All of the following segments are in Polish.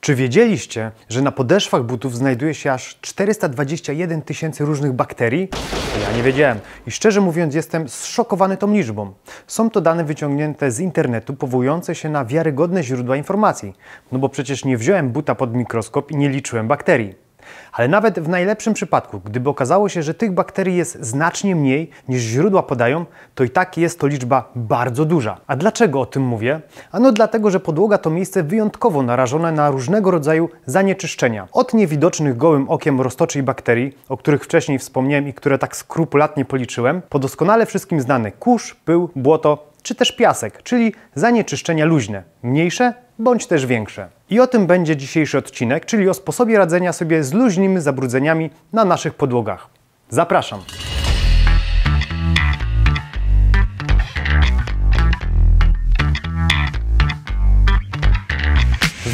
Czy wiedzieliście, że na podeszwach butów znajduje się aż 421 tysięcy różnych bakterii? Ja nie wiedziałem i szczerze mówiąc jestem zszokowany tą liczbą. Są to dane wyciągnięte z internetu, powołujące się na wiarygodne źródła informacji. No bo przecież nie wziąłem buta pod mikroskop i nie liczyłem bakterii. Ale nawet w najlepszym przypadku, gdyby okazało się, że tych bakterii jest znacznie mniej niż źródła podają, to i tak jest to liczba bardzo duża. A dlaczego o tym mówię? Ano dlatego, że podłoga to miejsce wyjątkowo narażone na różnego rodzaju zanieczyszczenia. Od niewidocznych gołym okiem roztoczy i bakterii, o których wcześniej wspomniałem i które tak skrupulatnie policzyłem, po doskonale wszystkim znany kurz, pył, błoto czy też piasek, czyli zanieczyszczenia luźne. Mniejsze, bądź też większe. I o tym będzie dzisiejszy odcinek, czyli o sposobie radzenia sobie z luźnymi zabrudzeniami na naszych podłogach. Zapraszam!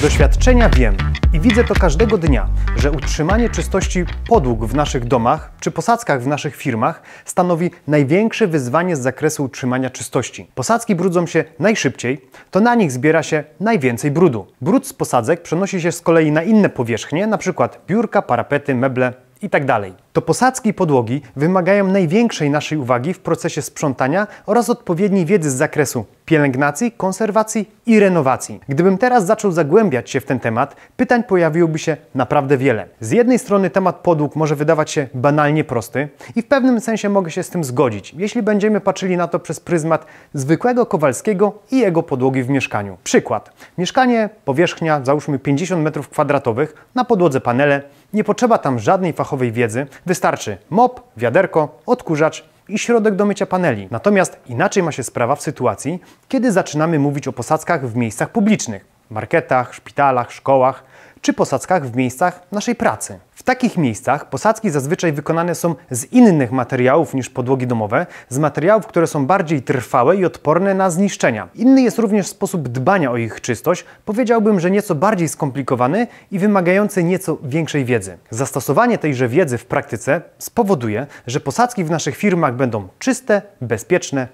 doświadczenia wiem i widzę to każdego dnia, że utrzymanie czystości podłóg w naszych domach czy posadzkach w naszych firmach stanowi największe wyzwanie z zakresu utrzymania czystości. Posadzki brudzą się najszybciej, to na nich zbiera się najwięcej brudu. Brud z posadzek przenosi się z kolei na inne powierzchnie, np. biurka, parapety, meble itd. Tak to posadzki i podłogi wymagają największej naszej uwagi w procesie sprzątania oraz odpowiedniej wiedzy z zakresu pielęgnacji, konserwacji i renowacji. Gdybym teraz zaczął zagłębiać się w ten temat, pytań pojawiłoby się naprawdę wiele. Z jednej strony temat podłóg może wydawać się banalnie prosty i w pewnym sensie mogę się z tym zgodzić, jeśli będziemy patrzyli na to przez pryzmat zwykłego Kowalskiego i jego podłogi w mieszkaniu. Przykład. Mieszkanie, powierzchnia załóżmy 50 m2, na podłodze panele, nie potrzeba tam żadnej fachowej wiedzy, wystarczy mop, wiaderko, odkurzacz i środek do mycia paneli. Natomiast inaczej ma się sprawa w sytuacji, kiedy zaczynamy mówić o posadzkach w miejscach publicznych marketach, szpitalach, szkołach czy posadzkach w miejscach naszej pracy. W takich miejscach posadzki zazwyczaj wykonane są z innych materiałów niż podłogi domowe, z materiałów, które są bardziej trwałe i odporne na zniszczenia. Inny jest również sposób dbania o ich czystość, powiedziałbym, że nieco bardziej skomplikowany i wymagający nieco większej wiedzy. Zastosowanie tejże wiedzy w praktyce spowoduje, że posadzki w naszych firmach będą czyste, bezpieczne,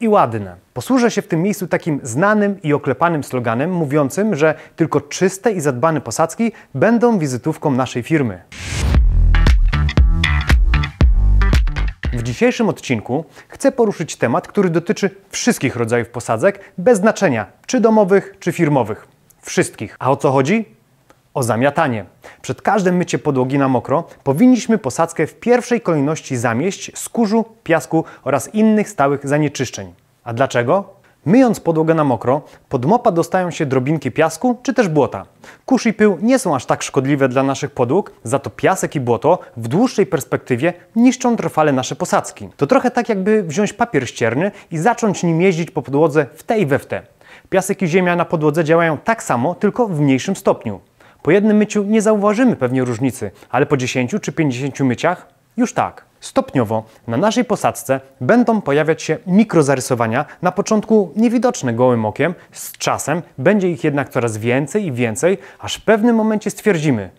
i ładne. Posłużę się w tym miejscu takim znanym i oklepanym sloganem mówiącym, że tylko czyste i zadbane posadzki będą wizytówką naszej firmy. W dzisiejszym odcinku chcę poruszyć temat, który dotyczy wszystkich rodzajów posadzek, bez znaczenia czy domowych, czy firmowych. Wszystkich. A o co chodzi? o zamiatanie. Przed każdym myciem podłogi na mokro powinniśmy posadzkę w pierwszej kolejności zamieść z kurzu, piasku oraz innych stałych zanieczyszczeń. A dlaczego? Myjąc podłogę na mokro, pod mopa dostają się drobinki piasku czy też błota. Kurz i pył nie są aż tak szkodliwe dla naszych podłóg, za to piasek i błoto w dłuższej perspektywie niszczą trwale nasze posadzki. To trochę tak jakby wziąć papier ścierny i zacząć nim jeździć po podłodze w tej we w te. Piasek i ziemia na podłodze działają tak samo, tylko w mniejszym stopniu. Po jednym myciu nie zauważymy pewnie różnicy, ale po 10 czy 50 myciach już tak. Stopniowo na naszej posadzce będą pojawiać się mikrozarysowania, na początku niewidoczne gołym okiem, z czasem będzie ich jednak coraz więcej i więcej, aż w pewnym momencie stwierdzimy,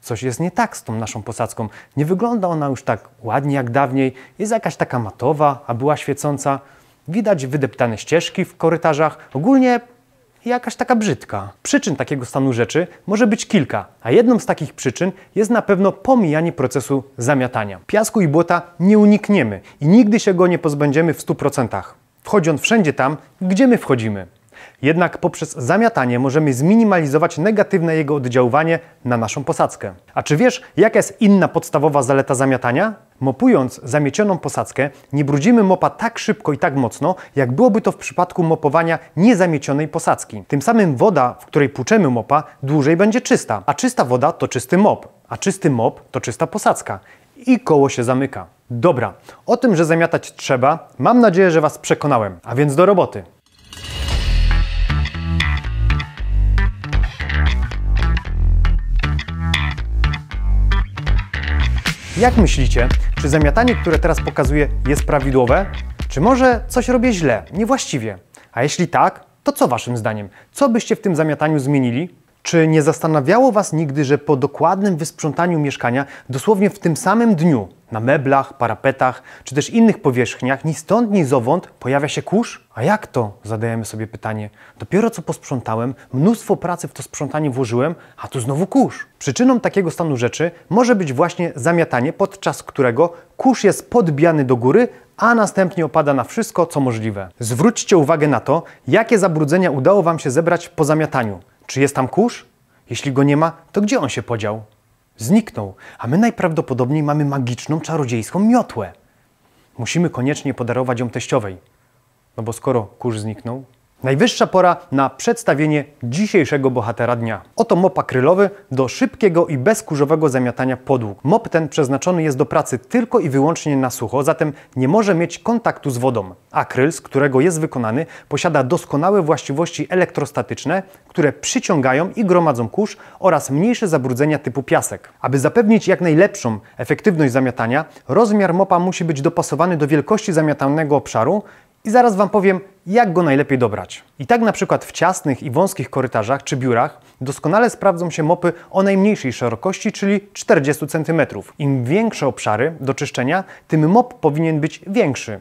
coś jest nie tak z tą naszą posadzką, nie wygląda ona już tak ładnie jak dawniej, jest jakaś taka matowa, a była świecąca, widać wydeptane ścieżki w korytarzach, ogólnie jakaś taka brzydka. Przyczyn takiego stanu rzeczy może być kilka, a jedną z takich przyczyn jest na pewno pomijanie procesu zamiatania. Piasku i błota nie unikniemy i nigdy się go nie pozbędziemy w 100%. Wchodzi on wszędzie tam, gdzie my wchodzimy. Jednak poprzez zamiatanie możemy zminimalizować negatywne jego oddziaływanie na naszą posadzkę. A czy wiesz, jaka jest inna podstawowa zaleta zamiatania? Mopując zamiecioną posadzkę, nie brudzimy mopa tak szybko i tak mocno, jak byłoby to w przypadku mopowania niezamiecionej posadzki. Tym samym woda, w której płuczemy mopa, dłużej będzie czysta, a czysta woda to czysty mop, a czysty mop to czysta posadzka. I koło się zamyka. Dobra, o tym, że zamiatać trzeba, mam nadzieję, że Was przekonałem. A więc do roboty. Jak myślicie, czy zamiatanie, które teraz pokazuję, jest prawidłowe? Czy może coś robię źle, niewłaściwie? A jeśli tak, to co waszym zdaniem? Co byście w tym zamiataniu zmienili? Czy nie zastanawiało Was nigdy, że po dokładnym wysprzątaniu mieszkania, dosłownie w tym samym dniu, na meblach, parapetach czy też innych powierzchniach, ni stąd, ni zowąd pojawia się kurz? A jak to? Zadajemy sobie pytanie. Dopiero co posprzątałem, mnóstwo pracy w to sprzątanie włożyłem, a tu znowu kurz. Przyczyną takiego stanu rzeczy może być właśnie zamiatanie, podczas którego kurz jest podbijany do góry, a następnie opada na wszystko, co możliwe. Zwróćcie uwagę na to, jakie zabrudzenia udało Wam się zebrać po zamiataniu. Czy jest tam kurz? Jeśli go nie ma, to gdzie on się podział? Zniknął, a my najprawdopodobniej mamy magiczną, czarodziejską miotłę. Musimy koniecznie podarować ją teściowej. No bo skoro kurz zniknął, Najwyższa pora na przedstawienie dzisiejszego bohatera dnia. Oto mop akrylowy do szybkiego i bezkurzowego zamiatania podłóg. Mop ten przeznaczony jest do pracy tylko i wyłącznie na sucho, zatem nie może mieć kontaktu z wodą. Akryl, z którego jest wykonany, posiada doskonałe właściwości elektrostatyczne, które przyciągają i gromadzą kurz oraz mniejsze zabrudzenia typu piasek. Aby zapewnić jak najlepszą efektywność zamiatania, rozmiar mopa musi być dopasowany do wielkości zamiatanego obszaru i zaraz Wam powiem, jak go najlepiej dobrać. I tak na przykład w ciasnych i wąskich korytarzach czy biurach doskonale sprawdzą się mopy o najmniejszej szerokości, czyli 40 cm. Im większe obszary do czyszczenia, tym mop powinien być większy.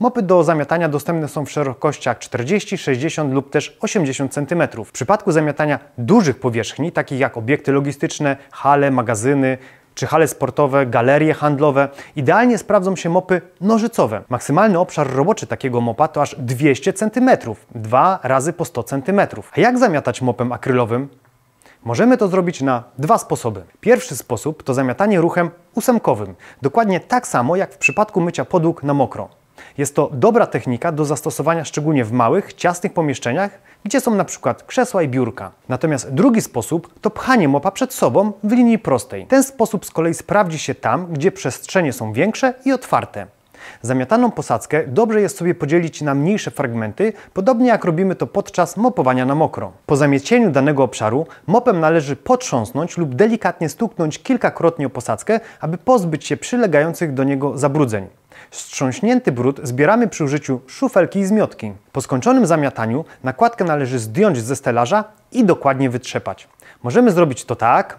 Mopy do zamiatania dostępne są w szerokościach 40, 60 lub też 80 cm. W przypadku zamiatania dużych powierzchni, takich jak obiekty logistyczne, hale, magazyny, czy hale sportowe, galerie handlowe. Idealnie sprawdzą się mopy nożycowe. Maksymalny obszar roboczy takiego mopa to aż 200 cm, 2 razy po 100 cm. A jak zamiatać mopem akrylowym? Możemy to zrobić na dwa sposoby. Pierwszy sposób to zamiatanie ruchem ósemkowym, dokładnie tak samo jak w przypadku mycia podłóg na mokro. Jest to dobra technika do zastosowania szczególnie w małych, ciasnych pomieszczeniach, gdzie są na przykład krzesła i biurka. Natomiast drugi sposób to pchanie mopa przed sobą w linii prostej. Ten sposób z kolei sprawdzi się tam, gdzie przestrzenie są większe i otwarte. Zamiataną posadzkę dobrze jest sobie podzielić na mniejsze fragmenty, podobnie jak robimy to podczas mopowania na mokro. Po zamiecieniu danego obszaru mopem należy potrząsnąć lub delikatnie stuknąć kilkakrotnie o posadzkę, aby pozbyć się przylegających do niego zabrudzeń. Strząśnięty brud zbieramy przy użyciu szufelki i zmiotki. Po skończonym zamiataniu nakładkę należy zdjąć ze stelaża i dokładnie wytrzepać. Możemy zrobić to tak,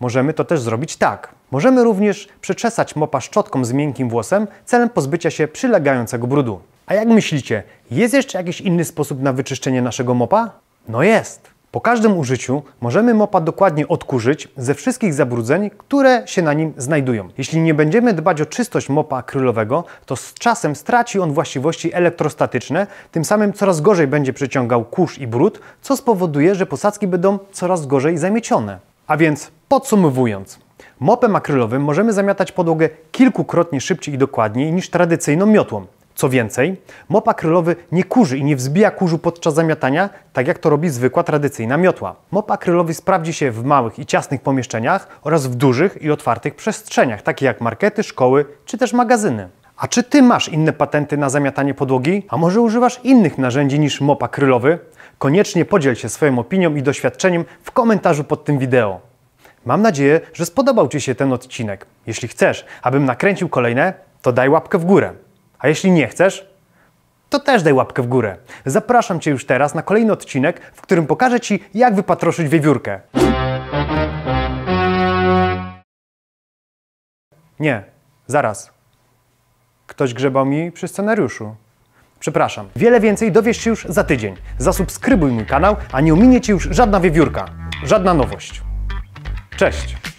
możemy to też zrobić tak. Możemy również przeczesać mopa szczotką z miękkim włosem celem pozbycia się przylegającego brudu. A jak myślicie, jest jeszcze jakiś inny sposób na wyczyszczenie naszego mopa? No jest! Po każdym użyciu możemy mopa dokładnie odkurzyć ze wszystkich zabrudzeń, które się na nim znajdują. Jeśli nie będziemy dbać o czystość mopa akrylowego, to z czasem straci on właściwości elektrostatyczne, tym samym coraz gorzej będzie przyciągał kurz i brud, co spowoduje, że posadzki będą coraz gorzej zamiecione. A więc podsumowując, mopem akrylowym możemy zamiatać podłogę kilkukrotnie szybciej i dokładniej niż tradycyjną miotłą. Co więcej, mop akrylowy nie kurzy i nie wzbija kurzu podczas zamiatania, tak jak to robi zwykła tradycyjna miotła. Mop akrylowy sprawdzi się w małych i ciasnych pomieszczeniach oraz w dużych i otwartych przestrzeniach, takie jak markety, szkoły czy też magazyny. A czy Ty masz inne patenty na zamiatanie podłogi? A może używasz innych narzędzi niż mop akrylowy? Koniecznie podziel się swoją opinią i doświadczeniem w komentarzu pod tym wideo. Mam nadzieję, że spodobał Ci się ten odcinek. Jeśli chcesz, abym nakręcił kolejne, to daj łapkę w górę. A jeśli nie chcesz, to też daj łapkę w górę. Zapraszam Cię już teraz na kolejny odcinek, w którym pokażę Ci, jak wypatroszyć wiewiórkę. Nie, zaraz. Ktoś grzebał mi przy scenariuszu. Przepraszam. Wiele więcej dowiesz się już za tydzień. Zasubskrybuj mój kanał, a nie ominie Ci już żadna wiewiórka, żadna nowość. Cześć!